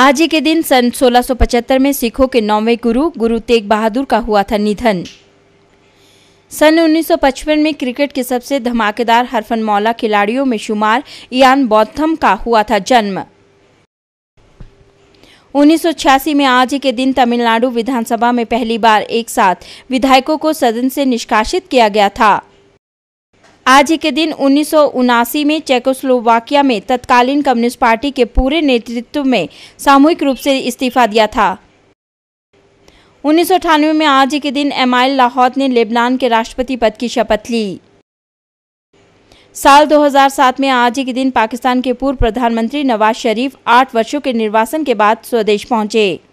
आज ही के दिन सन 1675 में सिखों के नौवें गुरु गुरु तेग बहादुर का हुआ था निधन सन 1955 में क्रिकेट के सबसे धमाकेदार हरफन मौला खिलाड़ियों में शुमार इयान बौथम का हुआ था जन्म 1986 में आज ही के दिन तमिलनाडु विधानसभा में पहली बार एक साथ विधायकों को सदन से निष्कासित किया गया था आज के दिन उन्नीस में चेकोस्लोवाकिया में तत्कालीन कम्युनिस्ट पार्टी के पूरे नेतृत्व में सामूहिक रूप से इस्तीफा दिया था उन्नीस में आज के दिन एमाइल लाहौत ने लेबनान के राष्ट्रपति पद की शपथ ली साल 2007 में आज ही के दिन पाकिस्तान के पूर्व प्रधानमंत्री नवाज शरीफ आठ वर्षों के निर्वासन के बाद स्वदेश पहुंचे